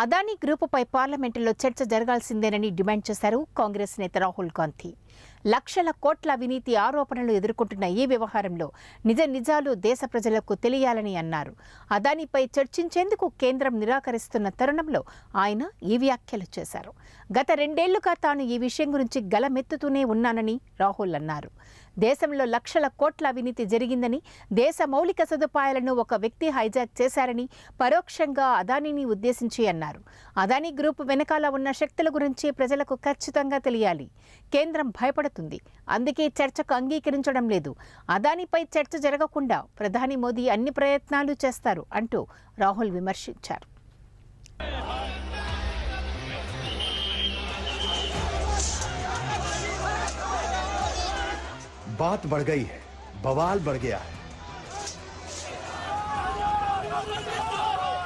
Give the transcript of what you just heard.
అదానీ గ్రూపుపై పార్లమెంటులో చర్చ జరగాల్సిందేనని డిమాండ్ చేశారు కాంగ్రెస్ నేత రాహుల్ గాంధీ లక్షల కోట్ల అవినీతి ఆరోపణలు ఎదుర్కొంటున్న ఈ వ్యవహారంలో నిజ నిజాలు దేశ ప్రజలకు తెలియాలని అన్నారు అదానిపై చర్చించేందుకు కేంద్రం నిరాకరిస్తున్న తరుణంలో ఆయన ఈ వ్యాఖ్యలు చేశారు గత రెండేళ్లుగా తాను ఈ విషయం గురించి గలమెత్తుతూనే ఉన్నానని రాహుల్ అన్నారు దేశంలో లక్షల కోట్ల అవినీతి జరిగిందని దేశ మౌలిక సదుపాయాలను ఒక వ్యక్తి హైజాక్ చేశారని పరోక్షంగా అదానీని ఉద్దేశించి అన్నారు అదానీ గ్రూప్ వెనకాల ఉన్న శక్తుల గురించి ప్రజలకు ఖచ్చితంగా తెలియాలి కేంద్రం భయపడుతుంది అందుకే చర్చకు అంగీకరించడం లేదు అదానిపై చర్చ జరగకుండా ప్రధాని మోదీ అన్ని ప్రయత్నాలు చేస్తారు అంటూ రాహుల్ విమర్శించారు बात बढ़ गई